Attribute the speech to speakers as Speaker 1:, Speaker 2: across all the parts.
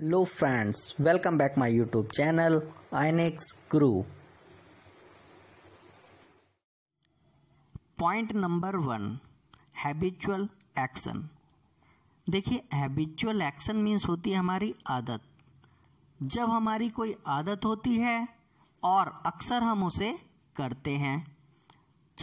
Speaker 1: hello friends welcome back my YouTube channel आइनेक्स crew point number one habitual action देखिए habitual action means होती है हमारी आदत जब हमारी कोई आदत होती है और अक्सर हम उसे करते हैं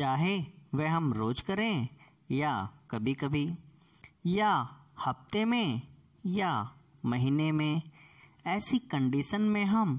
Speaker 1: चाहे वह हम रोज करें या कभी कभी या हफ्ते में या महीने में ऐसी कंडीशन में हम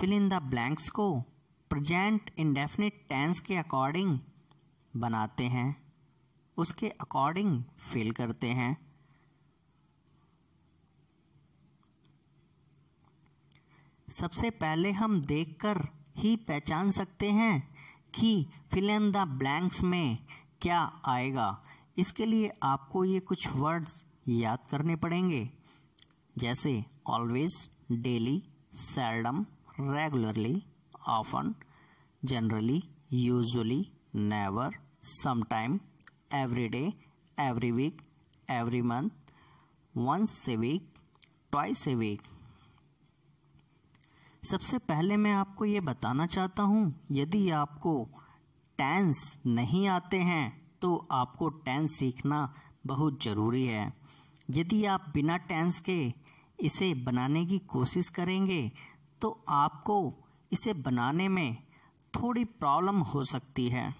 Speaker 1: फिल इन द ब्लैंक्स को प्रजेंट इंडेफिनिट टेंस के अकॉर्डिंग बनाते हैं उसके अकॉर्डिंग फिल करते हैं सबसे पहले हम देखकर ही पहचान सकते हैं कि फिल इन द ब्लैंक्स में क्या आएगा इसके लिए आपको ये कुछ वर्ड्स याद करने पड़ेंगे जैसे always daily seldom regularly often generally usually never sometime every day every week every month once a week twice a week सबसे पहले मैं आपको ये बताना चाहता हूँ यदि आपको टेंस नहीं आते हैं तो आपको टेंस सीखना बहुत ज़रूरी है यदि आप बिना टेंस के इसे बनाने की कोशिश करेंगे तो आपको इसे बनाने में थोड़ी प्रॉब्लम हो सकती है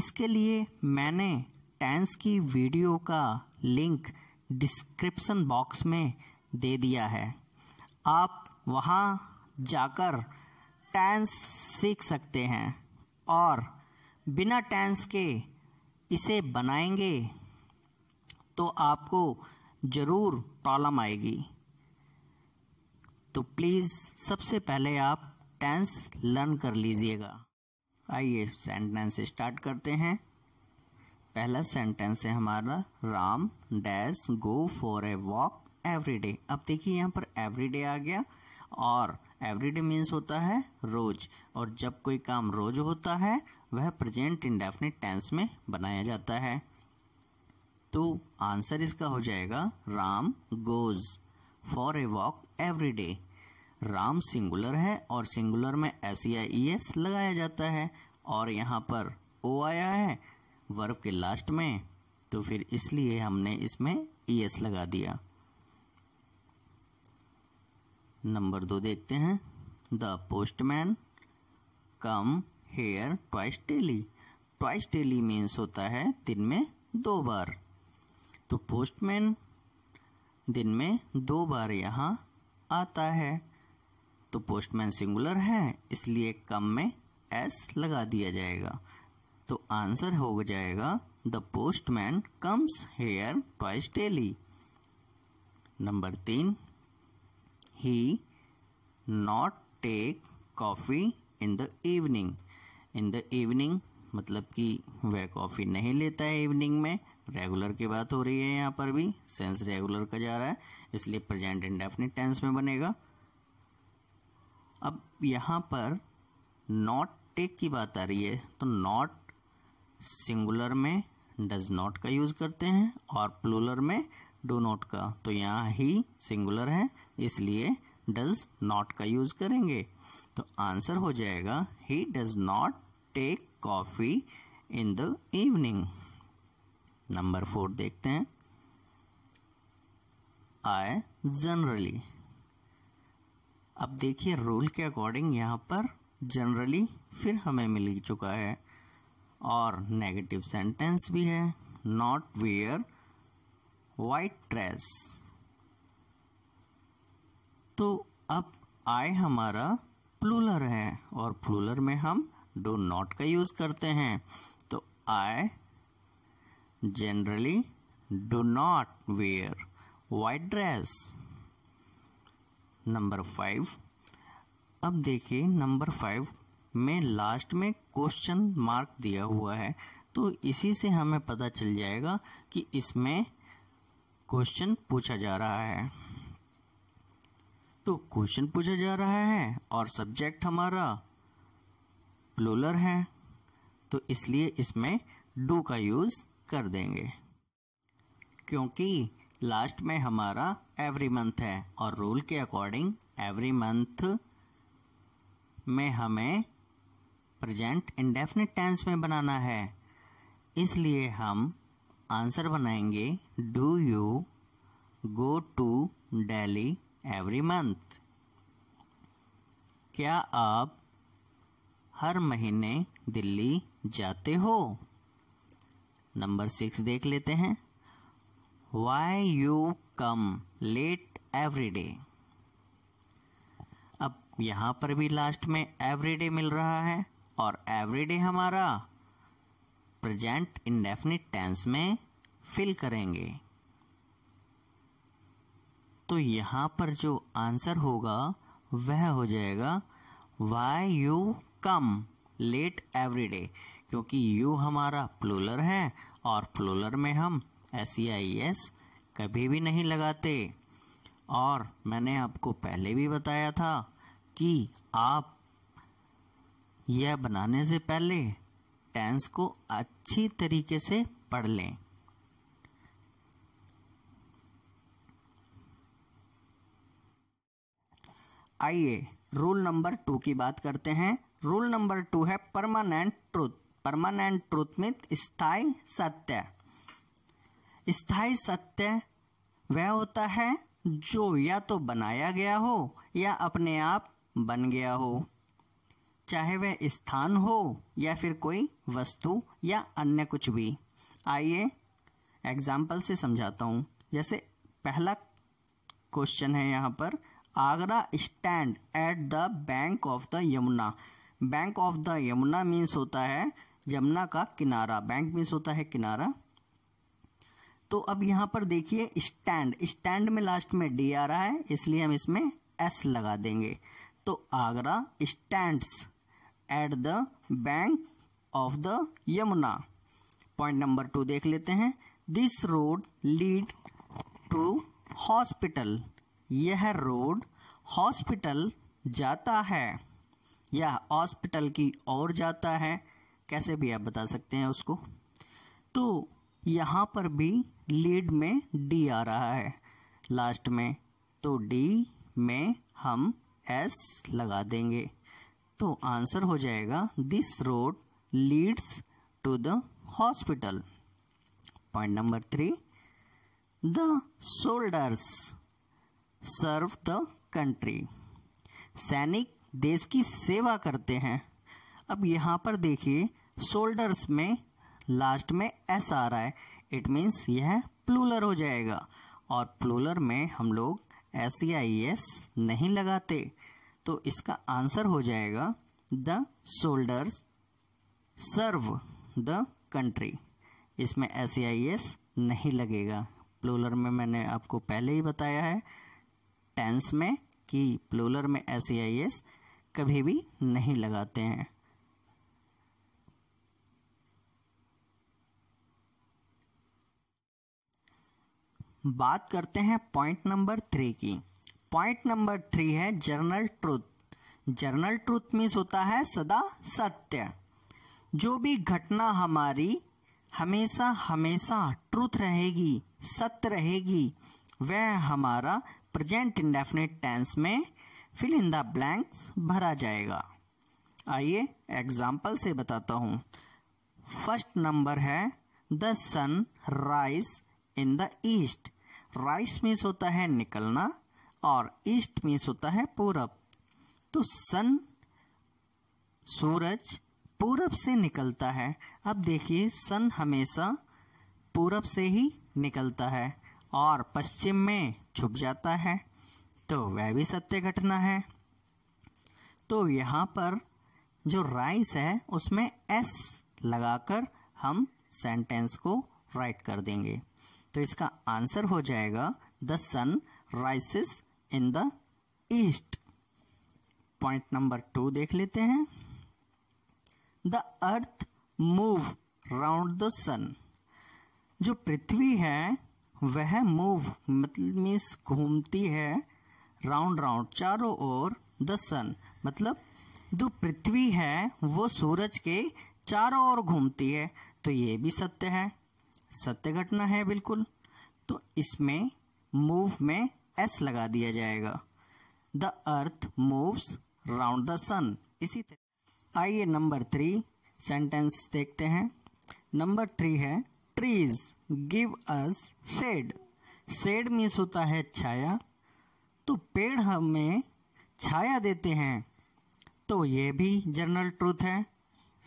Speaker 1: इसके लिए मैंने टेंस की वीडियो का लिंक डिस्क्रिप्शन बॉक्स में दे दिया है आप वहाँ जाकर टेंस सीख सकते हैं और बिना टेंस के इसे बनाएंगे तो आपको ज़रूर प्रॉब्लम आएगी तो प्लीज़ सबसे पहले आप टेंस लर्न कर लीजिएगा आइए सेंटेंस स्टार्ट करते हैं पहला सेंटेंस है हमारा Ram dash go for a walk everyday अब देखिए यहाँ पर एवरीडे आ गया और एवरीडे मीन्स होता है रोज और जब कोई काम रोज होता है वह प्रेजेंट इंडेफिनिट टेंस में बनाया जाता है तो आंसर इसका हो जाएगा Ram goes for a walk every day Ram singular है और सिंगुलर में एस आई ई एस लगाया जाता है और यहाँ पर ओ आया है वर्ब के लास्ट में तो फिर इसलिए हमने इसमें ई e एस लगा दिया नंबर दो देखते हैं the postman come here twice daily twice daily means होता है दिन में दो बार तो पोस्टमैन दिन में दो बार यहाँ आता है तो पोस्टमैन सिंगुलर है इसलिए कम में एस लगा दिया जाएगा तो आंसर हो जाएगा the postman comes here twice daily number तीन he not take coffee in the evening in the evening मतलब कि वह कॉफ़ी नहीं लेता है इवनिंग में रेगुलर की बात हो रही है यहाँ पर भी सेंस रेगुलर का जा रहा है इसलिए प्रेजेंट इंडेफिनिट टेंस में बनेगा अब यहाँ पर नॉट टेक की बात आ रही है तो नॉट सिंगुलर में डज नॉट का यूज़ करते हैं और प्लूलर में डू नॉट का तो यहाँ ही सिंगुलर है इसलिए डज नॉट का यूज़ करेंगे तो आंसर हो जाएगा he does not take coffee in the evening number four देखते हैं आई जनरली अब देखिए रूल के अकॉर्डिंग यहाँ पर जनरली फिर हमें मिल चुका है और नेगेटिव सेंटेंस भी है नॉट वेयर वाइट ड्रेस तो अब आई हमारा प्लूलर है और प्लूलर में हम डो नॉट का यूज़ करते हैं तो I generally do not wear white dress number five अब देखिए नंबर फाइव में लास्ट में क्वेश्चन मार्क दिया हुआ है तो इसी से हमें पता चल जाएगा कि इसमें क्वेश्चन पूछा जा रहा है तो क्वेश्चन पूछा जा रहा है और सब्जेक्ट हमारा प्लूलर है तो इसलिए इसमें डू का यूज़ कर देंगे क्योंकि लास्ट में हमारा एवरी मंथ है और रूल के अकॉर्डिंग एवरी मंथ में हमें प्रेजेंट इंडेफिनिट टेंस में बनाना है इसलिए हम आंसर बनाएंगे do you go to daily every month क्या आप हर महीने दिल्ली जाते हो नंबर सिक्स देख लेते हैं why you come late every day अब यहाँ पर भी लास्ट में एवरी डे मिल रहा है और एवरी डे हमारा प्रेजेंट इंडेफिनिट टेंस में फिल करेंगे तो यहां पर जो आंसर होगा वह हो जाएगा why you come late every day क्योंकि यू हमारा प्लूलर है और फ्लोलर में हम एस आई एस कभी भी नहीं लगाते और मैंने आपको पहले भी बताया था कि आप यह बनाने से पहले टेंस को अच्छी तरीके से पढ़ लें आइए रूल नंबर टू की बात करते हैं रूल नंबर टू है परमानेंट ट्रूथ परमानेंट ट्रुथ में स्थाई सत्य स्थायी सत्य वह होता है जो या तो बनाया गया हो या अपने आप बन गया हो चाहे वह स्थान हो या फिर कोई वस्तु या अन्य कुछ भी आइए एग्जाम्पल से समझाता हूँ जैसे पहला क्वेश्चन है यहाँ पर Agra stand at the bank of the Yamuna bank of the Yamuna means होता है जमुना का किनारा बैंक मीन्स होता है किनारा तो अब यहां पर देखिए स्टैंड स्टैंड में लास्ट में डी आ रहा है इसलिए हम इसमें एस लगा देंगे तो Agra stands at the bank of the Yamuna point number two देख लेते हैं this road lead to hospital यह रोड हॉस्पिटल जाता है यह हॉस्पिटल की ओर जाता है कैसे भी आप बता सकते हैं उसको तो यहाँ पर भी लीड में डी आ रहा है लास्ट में तो डी में हम एस लगा देंगे तो आंसर हो जाएगा this road leads to the hospital point number three the soldiers serve the country सैनिक देश की सेवा करते हैं अब यहाँ पर देखिए शोल्डर्स में लास्ट में एस आ रहा है इट मीन्स यह प्लूलर हो जाएगा और प्लूलर में हम लोग एस या एस e नहीं लगाते तो इसका आंसर हो जाएगा the soldiers serve the country इसमें एस या एस e नहीं लगेगा प्लूलर में मैंने आपको पहले ही बताया है टेंस में कि प्लूलर में एस या एस e कभी भी नहीं लगाते हैं बात करते हैं पॉइंट नंबर थ्री की पॉइंट नंबर थ्री है general truth general truth means होता है सदा सत्य जो भी घटना हमारी हमेशा हमेशा ट्रूथ रहेगी सत्य रहेगी वह हमारा प्रेजेंट इंडेफिनेट टेंस में फिल इन द ब्लैंक्स भरा जाएगा आइए एग्जाम्पल से बताता हूँ फर्स्ट नंबर है the sun rise in the east rise means होता है निकलना और ईस्ट मीन्स होता है पूरब तो सन सूरज पूरब से निकलता है अब देखिए सन हमेशा पूरब से ही निकलता है और पश्चिम में छुप जाता है तो वह भी सत्य घटना है तो यहाँ पर जो राइस है उसमें एस लगाकर हम सेंटेंस को राइट कर देंगे तो इसका आंसर हो जाएगा the sun rises in the east point number two देख लेते हैं the earth move round the sun जो पृथ्वी है वह मूव मतलब मीन्स घूमती है राउंड राउंड चारों ओर द सन मतलब जो पृथ्वी है वो सूरज के चारों ओर घूमती है तो ये भी सत्य है सत्य घटना है बिल्कुल तो इसमें मूव में एस लगा दिया जाएगा the earth moves round the sun इसी तरह आइए नंबर थ्री सेंटेंस देखते हैं नंबर थ्री है trees give us shade shade means होता है छाया तो पेड़ हमें छाया देते हैं तो ये भी जनरल ट्रूथ है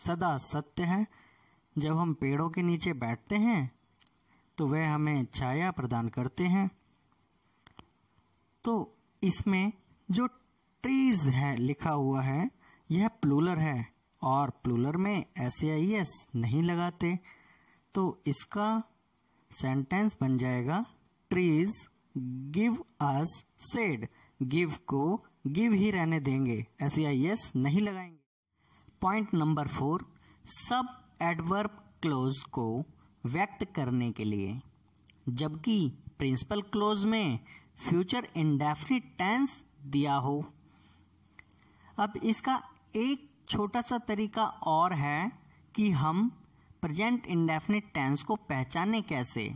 Speaker 1: सदा सत्य है जब हम पेड़ों के नीचे बैठते हैं तो वह हमें छाया प्रदान करते हैं तो इसमें जो ट्रीज है लिखा हुआ है यह प्लूलर है और प्लूलर में एस आई एस नहीं लगाते तो इसका सेंटेंस बन जाएगा trees give us shade give को गिव ही रहने देंगे एस आई एस नहीं लगाएंगे point number four sub adverb clause को व्यक्त करने के लिए जबकि प्रिंसिपल क्लोज में फ्यूचर इंडेफिनिट टेंस दिया हो अब इसका एक छोटा सा तरीका और है कि हम प्रेजेंट इंडेफिनिट टेंस को पहचाने कैसे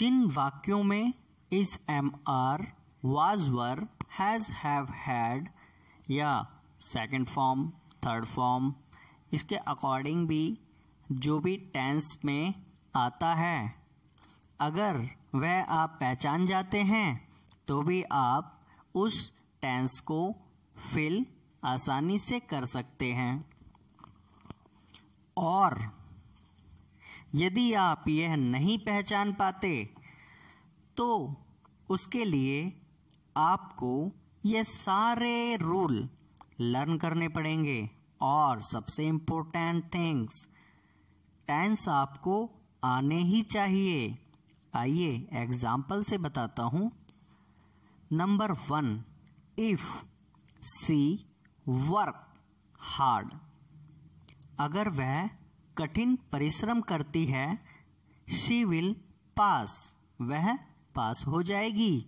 Speaker 1: जिन वाक्यों में is am are was were has have had या सेकंड फॉर्म थर्ड फॉर्म इसके अकॉर्डिंग भी जो भी टेंस में आता है अगर वह आप पहचान जाते हैं तो भी आप उस टेंस को फिल आसानी से कर सकते हैं और यदि आप यह नहीं पहचान पाते तो उसके लिए आपको ये सारे रूल लर्न करने पड़ेंगे और सबसे इम्पोर्टेंट थिंग्स टेंस आपको आने ही चाहिए आइए एग्जाम्पल से बताता हूँ number one if she work hard अगर वह कठिन परिश्रम करती है शी विल पास वह पास हो जाएगी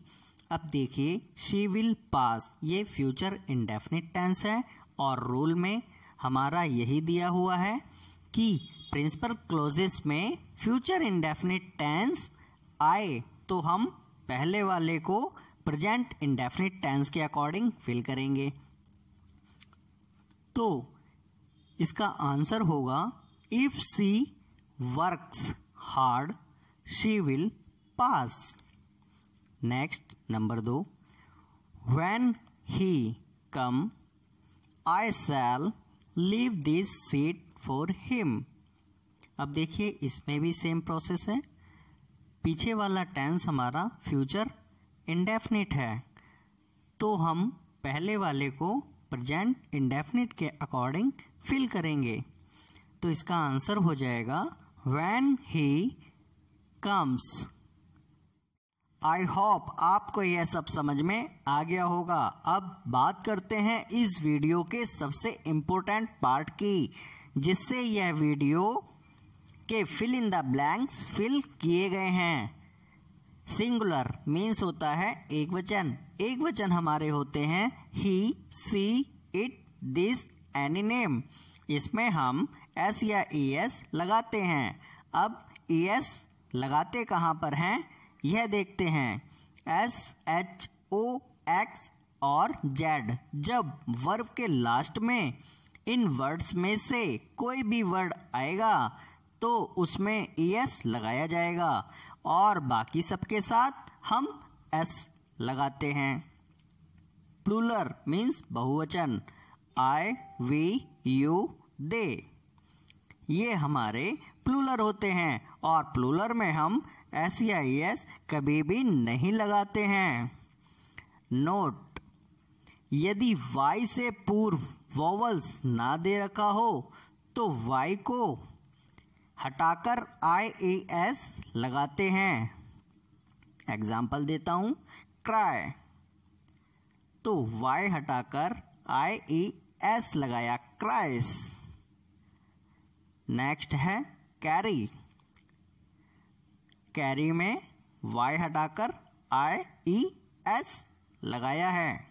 Speaker 1: अब देखिए शी विल पास ये फ्यूचर इंडेफिनिट टेंस है और रूल में हमारा यही दिया हुआ है कि प्रिंसिपल क्लोजेस में फ्यूचर इंडेफिनिट टेंस आए तो हम पहले वाले को प्रेजेंट इंडेफिनिट टेंस के अकॉर्डिंग फिल करेंगे तो इसका आंसर होगा if she works hard she will pass next number दो when he come I shall leave this seat for him अब देखिए इसमें भी सेम प्रोसेस है पीछे वाला टेंस हमारा फ्यूचर इंडेफिनिट है तो हम पहले वाले को प्रेजेंट इंडेफिनिट के अकॉर्डिंग फिल करेंगे तो इसका आंसर हो जाएगा when he comes I hope आपको यह सब समझ में आ गया होगा अब बात करते हैं इस वीडियो के सबसे इम्पोर्टेंट पार्ट की जिससे यह वीडियो के fill in the blanks fill किए गए हैं सिंगुलर मीन्स होता है एक वचन एक वचन हमारे होते हैं he see it this any name इसमें हम एस या ई एस लगाते हैं अब ई एस लगाते कहाँ पर हैं यह देखते हैं एस एच ओ एक्स और जेड जब वर्ब के लास्ट में इन वर्ड्स में से कोई भी वर्ड आएगा तो उसमें ई एस लगाया जाएगा और बाकी सबके साथ हम एस लगाते हैं प्लूलर मीन्स बहुवचन आई वी यू दे ये हमारे प्लूलर होते हैं और प्लूलर में हम एस या एस कभी भी नहीं लगाते हैं नोट यदि वाई से पूर्व वॉवल्स ना दे रखा हो तो वाई को हटाकर आई ए एस लगाते हैं एग्जाम्पल देता हूँ क्राय तो वाई हटाकर आई ई एस लगाया क्राइस नेक्स्ट है कैरी कैरी में वाई हटाकर आई ई एस लगाया है